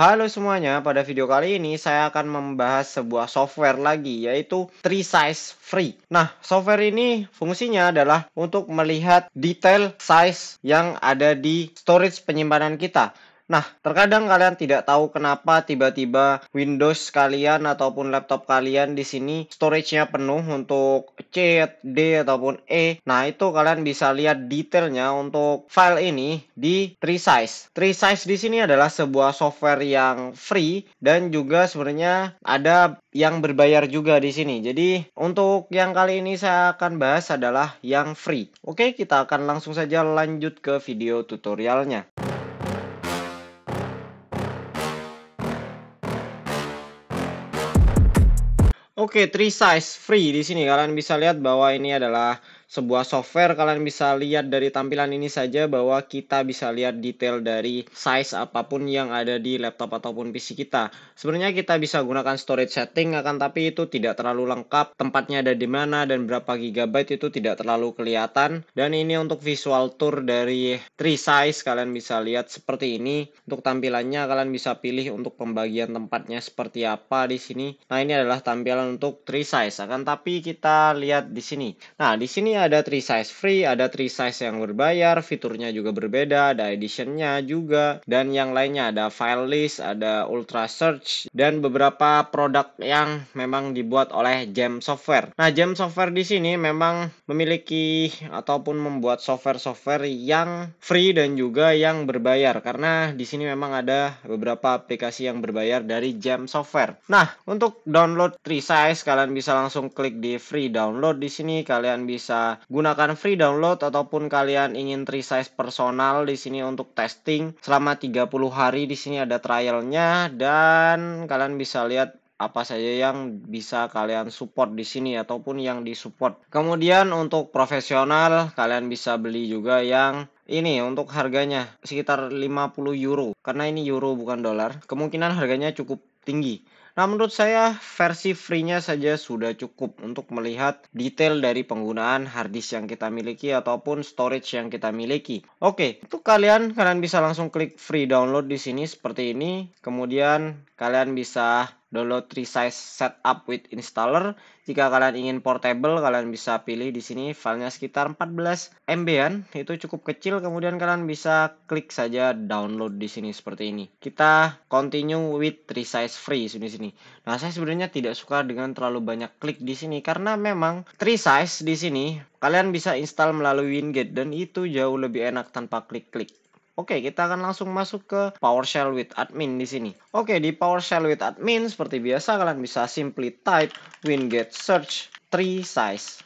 Halo semuanya, pada video kali ini saya akan membahas sebuah software lagi yaitu Size Free. Nah, software ini fungsinya adalah untuk melihat detail size yang ada di storage penyimpanan kita. Nah, terkadang kalian tidak tahu kenapa tiba-tiba Windows kalian ataupun laptop kalian di sini storage-nya penuh untuk C, D ataupun E. Nah, itu kalian bisa lihat detailnya untuk file ini di Resize. Resize di sini adalah sebuah software yang free dan juga sebenarnya ada yang berbayar juga di sini. Jadi, untuk yang kali ini saya akan bahas adalah yang free. Oke, kita akan langsung saja lanjut ke video tutorialnya. Oke, okay, three size free di sini kalian bisa lihat bahwa ini adalah sebuah software kalian bisa lihat dari tampilan ini saja bahwa kita bisa lihat detail dari size apapun yang ada di laptop ataupun PC kita. Sebenarnya kita bisa gunakan storage setting akan tapi itu tidak terlalu lengkap, tempatnya ada di mana dan berapa gigabyte itu tidak terlalu kelihatan. Dan ini untuk visual tour dari tree size kalian bisa lihat seperti ini. Untuk tampilannya kalian bisa pilih untuk pembagian tempatnya seperti apa di sini. Nah, ini adalah tampilan untuk tree size akan tapi kita lihat di sini. Nah, di sini ada tree size free, ada tree size yang berbayar, fiturnya juga berbeda, ada editionnya juga, dan yang lainnya ada file list, ada ultra search, dan beberapa produk yang memang dibuat oleh Jam Software. Nah, Jam Software di sini memang memiliki ataupun membuat software-software yang free dan juga yang berbayar, karena di sini memang ada beberapa aplikasi yang berbayar dari Jam Software. Nah, untuk download tree size, kalian bisa langsung klik di free download di sini, kalian bisa gunakan free download ataupun kalian ingin resize personal di sini untuk testing selama 30 hari di sini ada trialnya dan kalian bisa lihat apa saja yang bisa kalian support di sini ataupun yang disupport. Kemudian untuk profesional kalian bisa beli juga yang ini untuk harganya sekitar 50 euro karena ini euro bukan dolar. Kemungkinan harganya cukup tinggi. Nah, menurut saya versi free-nya saja sudah cukup untuk melihat detail dari penggunaan harddisk yang kita miliki ataupun storage yang kita miliki. Oke, itu kalian kalian bisa langsung klik free download di sini seperti ini. Kemudian kalian bisa download resize setup with installer. Jika kalian ingin portable, kalian bisa pilih di sini filenya sekitar 14 MB-an, itu cukup kecil. Kemudian kalian bisa klik saja download di sini seperti ini. Kita continue with resize free di sini. Nah, saya sebenarnya tidak suka dengan terlalu banyak klik di sini karena memang tree size di sini kalian bisa install melalui Wingate dan itu jauh lebih enak tanpa klik-klik. Oke, kita akan langsung masuk ke PowerShell with admin di sini. Oke, di PowerShell with admin seperti biasa kalian bisa simply type winget search tree size.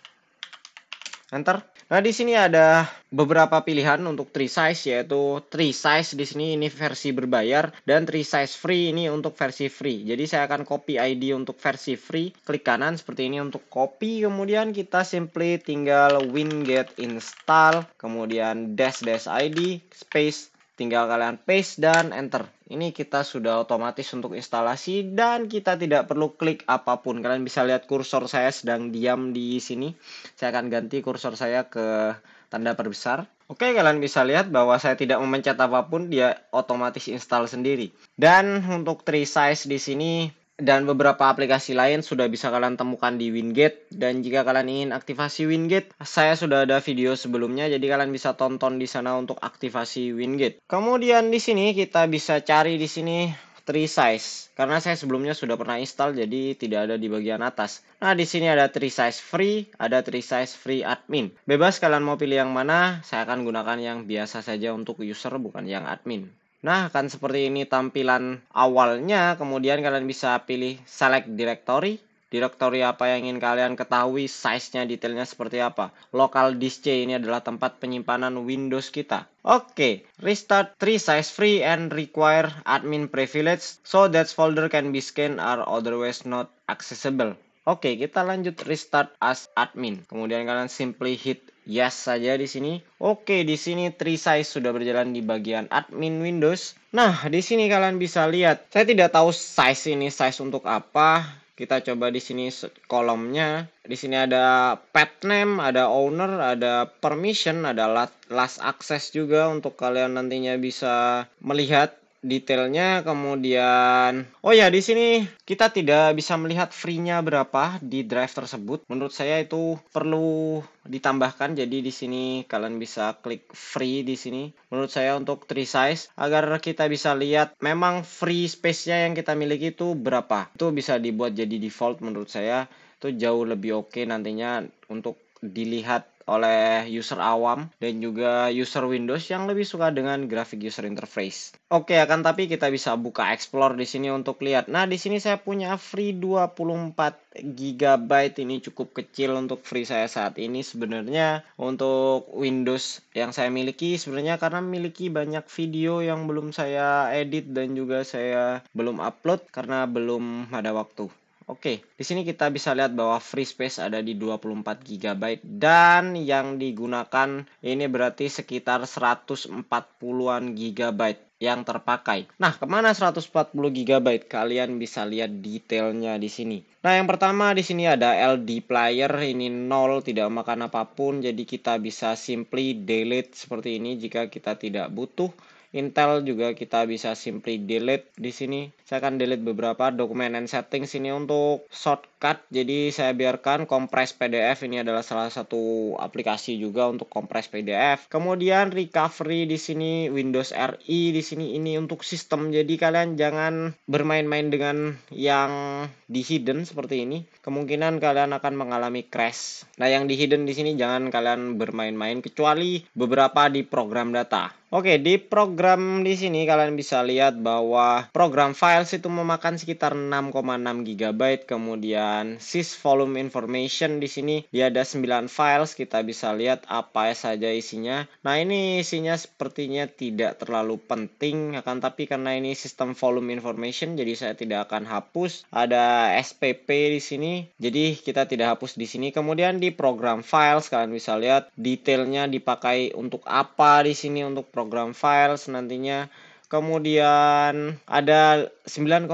Enter. Nah, di sini ada beberapa pilihan untuk tree size yaitu tree size di sini ini versi berbayar dan tree size free ini untuk versi free. Jadi saya akan copy ID untuk versi free, klik kanan seperti ini untuk copy, kemudian kita simply tinggal winget install, kemudian dash dash ID space Tinggal kalian paste dan enter. Ini kita sudah otomatis untuk instalasi dan kita tidak perlu klik apapun. Kalian bisa lihat kursor saya sedang diam di sini. Saya akan ganti kursor saya ke tanda perbesar. Oke, kalian bisa lihat bahwa saya tidak memencet apapun, dia otomatis install sendiri. Dan untuk tree size di sini dan beberapa aplikasi lain sudah bisa kalian temukan di Wingate dan jika kalian ingin aktivasi Wingate saya sudah ada video sebelumnya jadi kalian bisa tonton di sana untuk aktivasi Wingate kemudian di sini kita bisa cari di sini tree size karena saya sebelumnya sudah pernah install jadi tidak ada di bagian atas nah di sini ada tree size free ada tree size free admin bebas kalian mau pilih yang mana saya akan gunakan yang biasa saja untuk user bukan yang admin Nah, akan seperti ini tampilan awalnya, kemudian kalian bisa pilih select directory. Directory apa yang ingin kalian ketahui, size-nya, detailnya seperti apa. Local disk C ini adalah tempat penyimpanan Windows kita. Oke, okay. restart 3 size free and require admin privilege so that folder can be scanned or otherwise not accessible. Oke, okay, kita lanjut restart as admin. Kemudian kalian simply hit yes saja di sini. Oke, di sini tree size sudah berjalan di bagian admin Windows. Nah, di sini kalian bisa lihat. Saya tidak tahu size ini size untuk apa. Kita coba di sini kolomnya. Di sini ada pet name, ada owner, ada permission, ada last access juga untuk kalian nantinya bisa melihat detailnya kemudian oh ya di sini kita tidak bisa melihat free-nya berapa di drive tersebut menurut saya itu perlu ditambahkan jadi di sini kalian bisa klik free di sini menurut saya untuk tree size agar kita bisa lihat memang free space-nya yang kita miliki itu berapa itu bisa dibuat jadi default menurut saya itu jauh lebih oke okay nantinya untuk dilihat oleh user awam dan juga user Windows yang lebih suka dengan grafik user interface. Oke, akan tapi kita bisa buka explore di sini untuk lihat. Nah, di sini saya punya free 24 GB ini cukup kecil untuk free saya saat ini sebenarnya untuk Windows yang saya miliki sebenarnya karena miliki banyak video yang belum saya edit dan juga saya belum upload karena belum ada waktu. Oke, di sini kita bisa lihat bahwa free space ada di 24 GB dan yang digunakan ini berarti sekitar 140-an GB yang terpakai. Nah, kemana 140 GB? Kalian bisa lihat detailnya di sini. Nah, yang pertama di sini ada LD player ini nol tidak makan apapun jadi kita bisa simply delete seperti ini jika kita tidak butuh. Intel juga kita bisa simply delete di sini. Saya akan delete beberapa dokumen and settings ini untuk shortcut. Jadi saya biarkan compress PDF ini adalah salah satu aplikasi juga untuk compress PDF. Kemudian recovery di sini Windows RE di sini ini untuk sistem. Jadi kalian jangan bermain-main dengan yang di hidden seperti ini. Kemungkinan kalian akan mengalami crash. Nah, yang di hidden di sini jangan kalian bermain-main kecuali beberapa di program data. Oke, di program di sini kalian bisa lihat bahwa program files itu memakan sekitar 6,6 GB, kemudian sys volume information di sini dia ada 9 files, kita bisa lihat apa saja isinya. Nah, ini isinya sepertinya tidak terlalu penting akan tapi karena ini sistem volume information jadi saya tidak akan hapus. Ada SPP di sini. Jadi kita tidak hapus di sini. Kemudian di program files kalian bisa lihat detailnya dipakai untuk apa di sini untuk program program files nantinya. Kemudian ada 9,5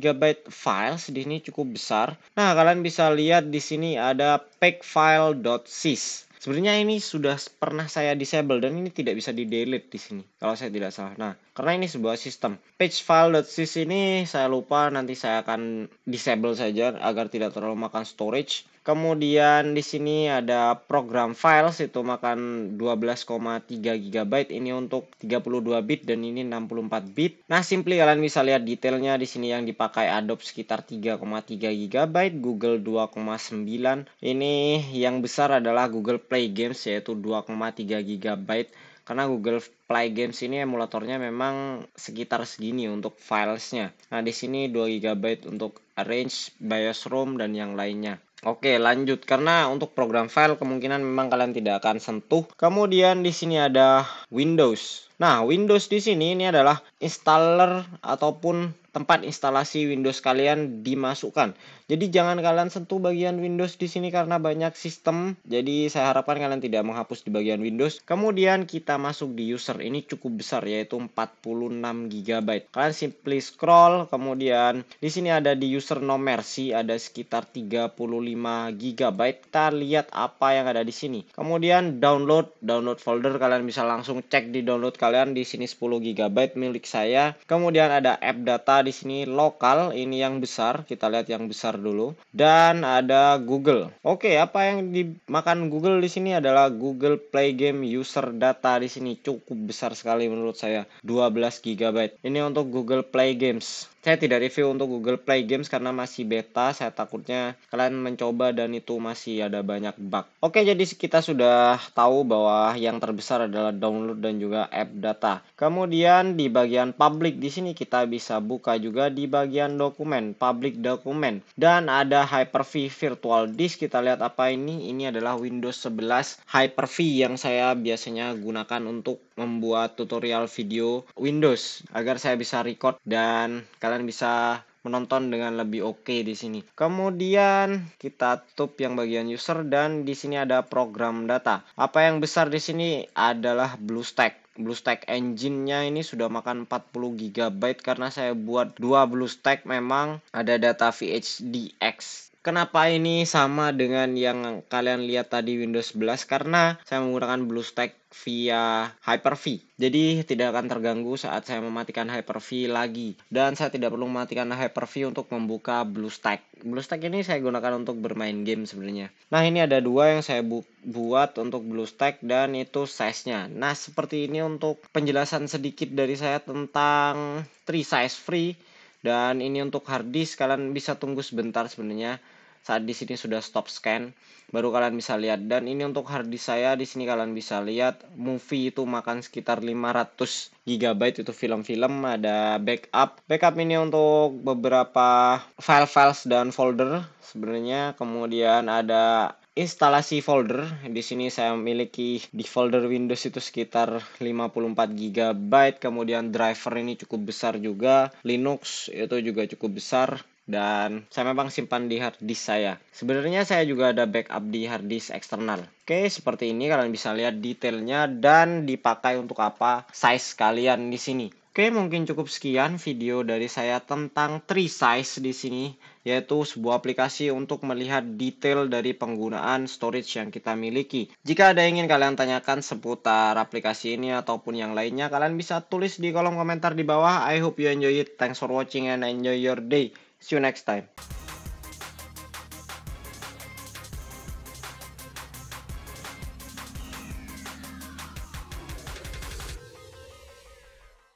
GB files di sini cukup besar. Nah, kalian bisa lihat di sini ada packfile.sys. Sebenarnya ini sudah pernah saya disable dan ini tidak bisa di-delete di sini kalau saya tidak salah. Nah, karena ini sebuah sistem page file .sys ini saya lupa nanti saya akan disable saja agar tidak terlalu makan storage kemudian di sini ada program files itu makan 12,3 GB ini untuk 32 bit dan ini 64 bit nah simply kalian bisa lihat detailnya di sini yang dipakai Adobe sekitar 3,3 GB Google 2,9 ini yang besar adalah Google Play Games yaitu 2,3 GB karena Google Play Games ini emulatornya memang sekitar segini untuk filesnya. Nah di sini 2 GB untuk arrange, BIOS ROM dan yang lainnya. Oke lanjut karena untuk program file kemungkinan memang kalian tidak akan sentuh. Kemudian di sini ada Windows. Nah, Windows di sini ini adalah installer ataupun tempat instalasi Windows kalian dimasukkan. Jadi jangan kalian sentuh bagian Windows di sini karena banyak sistem. Jadi saya harapkan kalian tidak menghapus di bagian Windows. Kemudian kita masuk di user ini cukup besar yaitu 46 GB. Kalian simply scroll kemudian di sini ada di user no mercy ada sekitar 35 GB. Kita lihat apa yang ada di sini. Kemudian download, download folder kalian bisa langsung cek di download kalian kalian di sini 10 GB milik saya. Kemudian ada app data di sini lokal, ini yang besar. Kita lihat yang besar dulu. Dan ada Google. Oke, apa yang dimakan Google di sini adalah Google Play Game user data di sini cukup besar sekali menurut saya, 12 GB. Ini untuk Google Play Games saya tidak review untuk Google Play Games karena masih beta. Saya takutnya kalian mencoba dan itu masih ada banyak bug. Oke, jadi kita sudah tahu bahwa yang terbesar adalah download dan juga app data. Kemudian di bagian public di sini kita bisa buka juga di bagian dokumen, public dokumen. Dan ada Hyper-V Virtual Disk. Kita lihat apa ini? Ini adalah Windows 11 Hyper-V yang saya biasanya gunakan untuk membuat tutorial video Windows agar saya bisa record dan kalian bisa menonton dengan lebih oke okay di sini. Kemudian kita tutup yang bagian user dan di sini ada program data. Apa yang besar di sini adalah BlueStack. BlueStack engine-nya ini sudah makan 40 GB karena saya buat dua BlueStack memang ada data VHDX Kenapa ini sama dengan yang kalian lihat tadi Windows 11? Karena saya menggunakan BlueStack via Hyper-V. Jadi tidak akan terganggu saat saya mematikan Hyper-V lagi. Dan saya tidak perlu mematikan Hyper-V untuk membuka BlueStack. BlueStack ini saya gunakan untuk bermain game sebenarnya. Nah ini ada dua yang saya bu buat untuk BlueStack dan itu size-nya. Nah seperti ini untuk penjelasan sedikit dari saya tentang 3 size free dan ini untuk hard disk kalian bisa tunggu sebentar sebenarnya saat di sini sudah stop scan baru kalian bisa lihat dan ini untuk hard disk saya di sini kalian bisa lihat movie itu makan sekitar 500 GB itu film-film ada backup backup ini untuk beberapa file-files dan folder sebenarnya kemudian ada instalasi folder. Di sini saya memiliki di folder Windows itu sekitar 54 GB, kemudian driver ini cukup besar juga, Linux itu juga cukup besar dan saya memang simpan di hard disk saya. Sebenarnya saya juga ada backup di hard disk eksternal. Oke, seperti ini kalian bisa lihat detailnya dan dipakai untuk apa size kalian di sini. Oke, mungkin cukup sekian video dari saya tentang Size di sini, yaitu sebuah aplikasi untuk melihat detail dari penggunaan storage yang kita miliki. Jika ada yang ingin kalian tanyakan seputar aplikasi ini ataupun yang lainnya, kalian bisa tulis di kolom komentar di bawah. I hope you enjoy it. Thanks for watching and enjoy your day. See you next time.